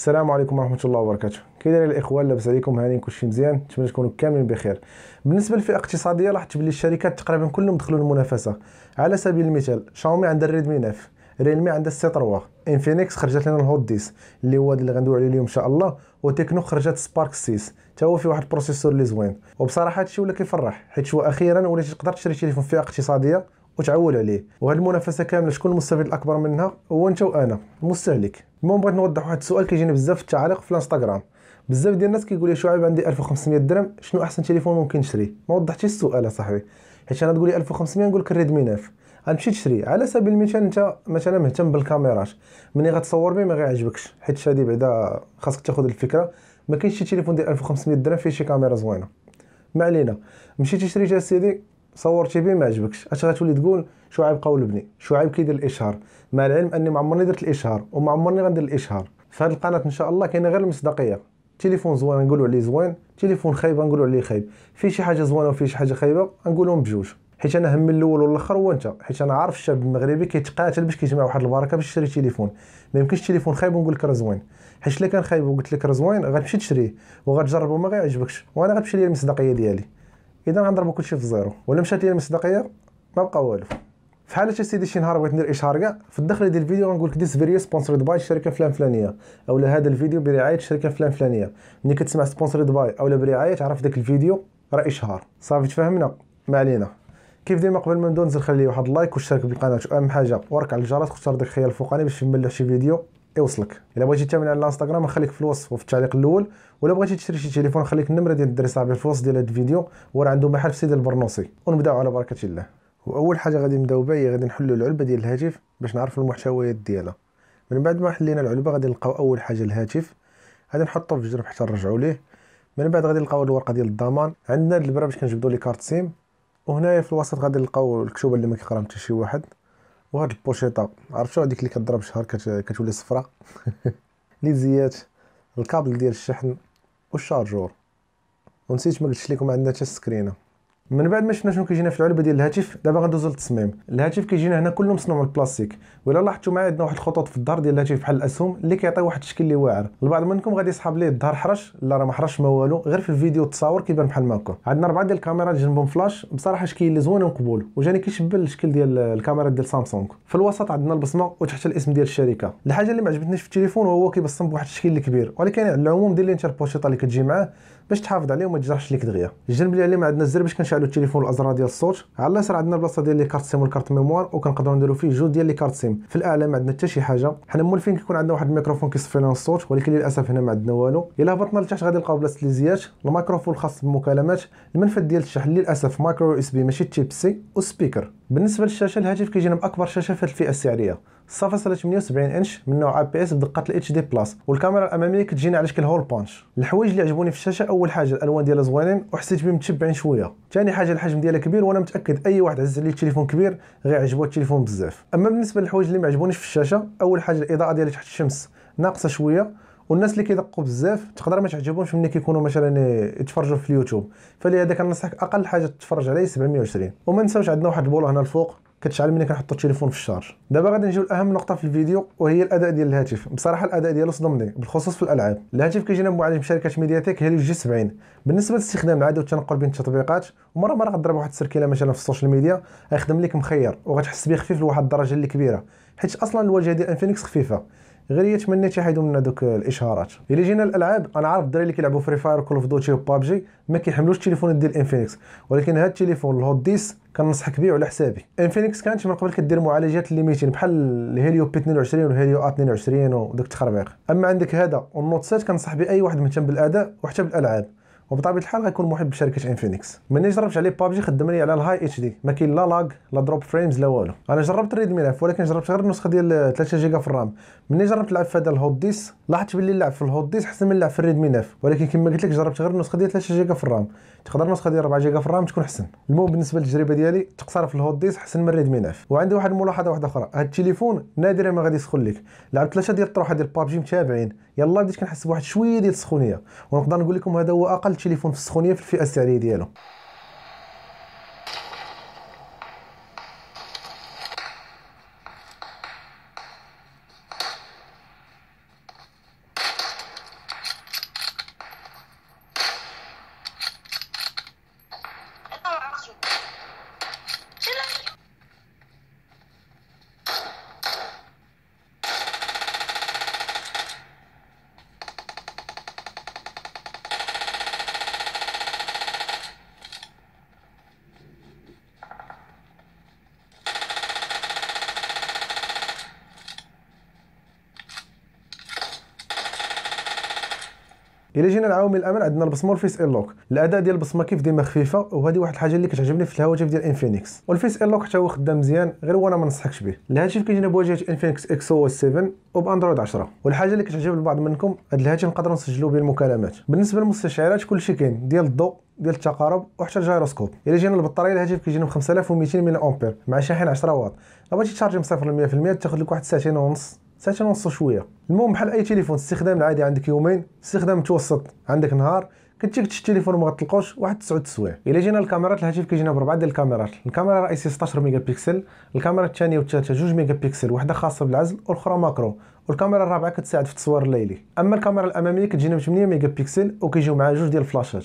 السلام عليكم ورحمه الله وبركاته كي داير الاخوان لاباس عليكم هانيين كلشي مزيان نتمنى تكونوا كاملين بخير بالنسبه للفئه الاقتصاديه لاحظت بلي الشركات تقريبا كلهم دخلوا المنافسه على سبيل المثال شاومي عندها الريدمي 9 ريلمي عندها السي 3 انفينيكس خرجت لنا الهوت ديس اللي هو اللي غندوي عليه اليوم ان شاء الله وتكنو خرجت سبارك 6 حتى هو فيه واحد البروسيسور اللي زوين وبصراحه هادشي ولا كيفرح حيت هو اخيرا وليت تقدر تشري تليفون فئه اقتصاديه وتعول عليه وهذه المنافسه كامله شكون المستفيد الاكبر منها هو انت وانا المستهلك المهم بغيت نوضح واحد السؤال كيجيني بزاف في التعاليق في الانستغرام بزاف ديال الناس كيقول لي شعيب عندي 1500 درهم شنو احسن تليفون ممكن نشري ما وضحتش السؤال اصاحبي حيت انا تقول لي 1500 نقول لك الريدمي 9 غتمشي تشري على سبيل المثال انت مثلا مهتم بالكاميرات ملي غتصور به ما غيعجبكش حيت هادي بعدا خاصك تاخذ الفكره ما كاينش شي تليفون ديال 1500 درهم فيه شي كاميرا زوينه ما علينا مشيتي شريتي سيدي صور تي في ما عجبكش اش غتولي تقول شعيب قول بني شعيب كيدير الاشهار مع العلم اني ما عمرني درت الاشهار وما عمرني غندير الاشهار في هذه القناه ان شاء الله كاينه غير المصداقيه تليفون زوين نقولوا عليه زوين تليفون خايب نقولوا عليه خايب في شي حاجه زوينه وفي شي حاجه خايبه نقولهم بجوج حيت انا همي الاول والاخر هو انت حيت انا عارف الشاب المغربي كيتقاتل باش كيجمع واحد البركه باش يشري تليفون ما يمكنش تليفون خايب ونقول لك راه زوين حيت الا كان خايب وقلت لك راه زوين غتمشي تشريه وغتجربه ما غيعجبكش وانا غتمشي ليا المصداقيه ديالي اذا غنضربو كلشي في الزيرو ولا مشات ليا المصداقيه ما بقى والو في حاله سيدي شي نهار بغيت ندير اشهار كاع في الدخل ديال الفيديو غنقول لك ديس فيديو سبونسرد باي الشركه فلان فلانيه اولا هذا الفيديو برعايه شركه فلان فلانيه ملي كتسمع سبونسرد باي اولا برعايه تعرف داك الفيديو راه اشهار صافي تفهمنا ما علينا كيف ديما قبل ما ندوز نزل خلي واحد اللايك واشترك بالقناه واهم حاجه ورك على الجرس وختار داك الخيار الفوقاني باش ما شي فيديو كيوصلك الا بغيتي تعمل على الانستغرام نخليك في الوصف وفي التعليق الاول ولا بغيتي تشري شي تليفون نخليك النمره ديال الدري صاحبي في الوصف ديال هذا الفيديو هو راه عنده محل في سيدي البرنوسي ونبداو على بركه الله واول حاجه غادي نبداو بها هي غادي نحلوا العلبه ديال الهاتف باش نعرفوا المحتويات ديالها من بعد ما حلينا العلبه غادي نلقاو اول حاجه الهاتف غادي نحطوه في الجرب حتى نرجعوا ليه من بعد غادي نلقاو الورقه ديال الضمان عندنا البرا باش كنجبدوا لي كارت سيم وهنايا في الوسط غادي نلقاو الكتوبه اللي ما كيقرا حتى شي واحد وهاد البوشيطه عرفتوا هذيك اللي كضرب شهر كتولي صفراء لي زيات الكابل ديال الشحن والشارجور ونسيت ما قلتش لكم عندنا حتى السكرينه من بعد ما شفنا شنو كيجينا في العلبه ديال الهاتف دابا غندوزو للتصميم الهاتف كيجينا هنا كله مصنوع من البلاستيك ولا لاحظتوا معايا عندنا واحد الخطوط في الظهر ديال الهاتف بحال الاسهم اللي كيعطي واحد الشكل اللي واعر البعض منكم غادي يصحاب ليه الظهر حرش لا راه ما حرش ما والو غير في الفيديو التصاور كيبان بحال ما هكا عندنا اربعه ديال الكاميرات جنبهم فلاش بصراحه شكل اللي زوين ومقبول وجاني كيشبه الشكل ديال الكاميرات ديال سامسونج في الوسط عندنا البصمه وتحت الاسم ديال الشركه الحاجه اللي ما عجبتنيش في التليفون هو كيبصم بواحد الشكل كبير ولكن على العموم ديال الانتربوشيطه اللي كتجي معاه باش تحافظ عليه وما تجرحش ليك دغيا الجنب اللي عليه عندنا الزر باش كنشعلوا التليفون الازرار ديال الصوت على اليسار عندنا البلاصه ديال لي كارت سيم والكارت ميموار وكنقدروا نديروا فيه جوج ديال لي كارت سيم في الاعلى ما عندنا حتى شي حاجه حنا مولفين كيكون عندنا واحد الميكروفون كيصفي لنا الصوت ولكن للاسف هنا ما عندنا والو الا هبطنا لتحت غادي نلقاو بلاصه الزيات الميكروفون الخاص بالمكالمات المنفذ ديال الشحن للاسف مايكرو اس بي ماشي تشيب سي وسبيكر بالنسبه للشاشه الهاتف كيجينا باكبر شاشه في الفئه السعريه 0.78 انش من نوع اي بي اس بدقه الاتش دي بلس والكاميرا الاماميه كتجينا على شكل هول بانش الحوايج اللي عجبوني في الشاشه اول حاجه الالوان ديالها زوينين وحسيت بهم متشبعين شويه ثاني حاجه الحجم ديالها كبير وانا متاكد اي واحد عز عليه تليفون كبير غيعجبو التليفون بزاف اما بالنسبه للحوايج اللي ما عجبونيش في الشاشه اول حاجه الاضاءه ديالها تحت الشمس ناقصه شويه والناس اللي كيدقوا بزاف تقدر ما تعجبهمش ملي كيكونوا مثلا يتفرجوا في اليوتيوب فلهذا كنصحك اقل حاجه تتفرج عليه 720 وما نساوش عندنا واحد البوله هنا الفوق كتشعل ملي كنحطو التليفون في الشارج دابا غادي نجيو لاهم نقطه في الفيديو وهي الاداء ديال الهاتف بصراحه الاداء ديالو صدمني بالخصوص في الالعاب الهاتف كيجينا موعد شركه ميدياتيك هيليو جي 70 بالنسبه للاستخدام العادي والتنقل بين التطبيقات ومره مره غضرب واحد السركيله مثلا في السوشيال ميديا غيخدم لك مخير وغتحس بيه خفيف لواحد الدرجه اللي كبيره حيت اصلا الواجهه ديال انفينكس خفيفه غير يتمنى تمنيت يحيدوا منا دوك الاشهارات الا جينا الالعاب انا عارف الدراري اللي كيلعبوا فري فاير وكول اوف دوتي وبابجي ما كيحملوش التليفون ديال انفينكس ولكن هاد التليفون الهوت ديس كنصحك بيه على حسابي انفينكس كانت من قبل كدير معالجات اللي بحال الهيليو بي 22 والهيليو ا 22 وداك التخربيق اما عندك هذا سات كنصح بيه اي واحد مهتم بالاداء وحتى بالالعاب وبطبيعه الحال غيكون محب شركه انفينكس ملي جربت عليه بابجي خدم لي على الهاي اتش دي ما كاين لا لاغ لا دروب فريمز لا والو انا جربت ريد ميلاف ولكن جربت غير النسخه ديال 3 جيجا في الرام ملي جربت لعب في هذا الهوت ديس لاحظت باللي اللعب في الهوت ديس احسن من اللعب في الريد ميلاف ولكن كما قلت لك جربت غير النسخه ديال 3 جيجا في الرام تقدر النسخه ديال 4 جيجا في الرام تكون احسن المهم بالنسبه للتجربه ديالي تقصر في الهوت ديس احسن من الريد ميلاف وعندي واحد الملاحظه واحده اخرى هذا التليفون نادرا ما غادي يسخن لك لعبت ثلاثه ديال الطروحه ديال بابجي متابعين يلا بديت كنحس بواحد شويه ديال السخونيه ونقدر نقول لكم هذا هو اقل التليفون في السخونيه في الفئه السعريه ديالو الا جينا نعاوم الامن عندنا البصمه والفيس لوك الاداء ديال البصمه كيف ديما خفيفه وهذه واحد الحاجه اللي كتعجبني في الهواتف ديال انفينيكس والفيس لوك حتى هو خدام مزيان غير وانا ما ننصحكش به الهاتف كيجينا بواجهه انفينيكس اكس او 7 وباندرويد 10 والحاجه اللي كتعجب البعض منكم هاد الهاتف نقدروا نسجلوا به المكالمات بالنسبه للمستشعرات كلشي كاين ديال الضوء ديال التقارب وحتى الجيروسكوب الا جينا البطاريه الهاتف كيجينا ب 5200 ملي امبير مع شاحن 10 واط بغيتي تشارجي من 0 ل 100% تاخذ لك واحد ساعتين ونص ساعتين ونص شويه المهم بحال اي تليفون استخدام العادي عندك يومين استخدام متوسط عندك نهار كتشيك تشد التليفون وما غتلقوش واحد 9 سوايع الا جينا الكاميرات الهاتف كيجينا بربعه ديال الكاميرات الكاميرا الرئيسيه 16 ميجا بيكسل الكاميرا الثانيه والثالثه 2 ميجا بيكسل واحده خاصه بالعزل والاخرى ماكرو والكاميرا الرابعه كتساعد في التصوير الليلي اما الكاميرا الاماميه كتجينا ب 8 ميجا بيكسل وكيجيو معها جوج ديال الفلاشات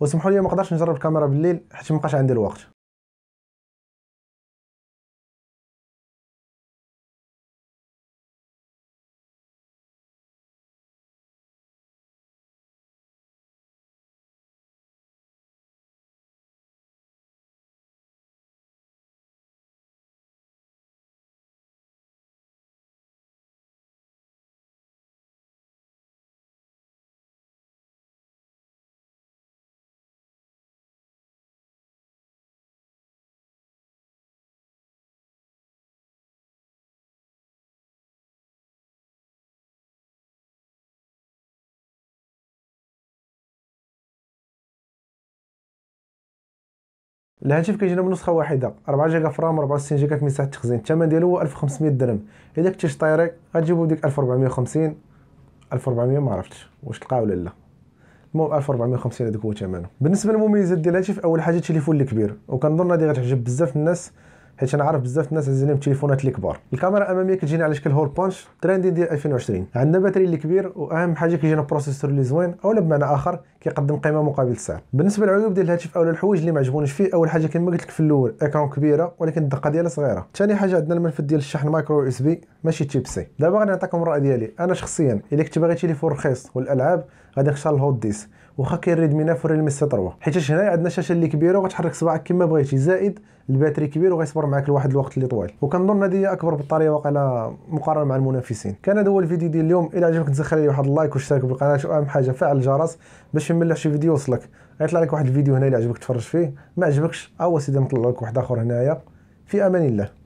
وسمحوا لي ما نقدرش نجرب الكاميرا بالليل حيت ما بقاش عندي الوقت الهاتف كيجينا بنسخه واحده 4 جيجا في الرام 64 جيجا في مساحه التخزين الثمن ديالو هو 1500 درهم إذا كنتي شطيري غتجيبو ديك 1450 1400 ما عرفتش واش تلقاه ولا لا المهم 1450 هذاك هو ثمنه بالنسبه للمميزات ديال الهاتف اول حاجه التليفون الكبير وكنظن هادي غتعجب بزاف الناس حيت انا عارف بزاف الناس عزيزين بالتليفونات اللي كبار الكاميرا الاماميه كتجينا على شكل هول بانش تريندي ديال 2020 عندنا باتري اللي كبير واهم حاجه كيجينا بروسيسور اللي زوين اولا بمعنى اخر كيقدم قيمه مقابل السعر بالنسبه للعيوب ديال الهاتف اولا الحوايج اللي ما عجبونيش فيه اول حاجه كما قلت لك في الاول اكران كبيره ولكن الدقه ديالها صغيره ثاني حاجه عندنا المنفذ ديال الشحن مايكرو اس بي ماشي تيب سي دابا غنعطيكم الراي ديالي انا شخصيا الا كنت باغي تليفون رخيص والالعاب غادي نختار الهوت ديسك واخا كيريد منها في سي 3 حيت هنا عندنا شاشه اللي كبيره وغتحرك صباعك كما بغيتي زائد الباتري كبير وغيصبر معاك لواحد الوقت اللي طويل وكنظن هذه هي اكبر بطاريه واقيلا مقارنه مع المنافسين كان هذا هو الفيديو ديال اليوم الى عجبك تسخر لي واحد اللايك واشترك بالقناه واهم حاجه فعل الجرس باش ما شي فيديو يوصلك غيطلع لك واحد الفيديو هنا اللي عجبك تفرج فيه ما عجبكش او سيدي نطلع لك واحد اخر هنايا في امان الله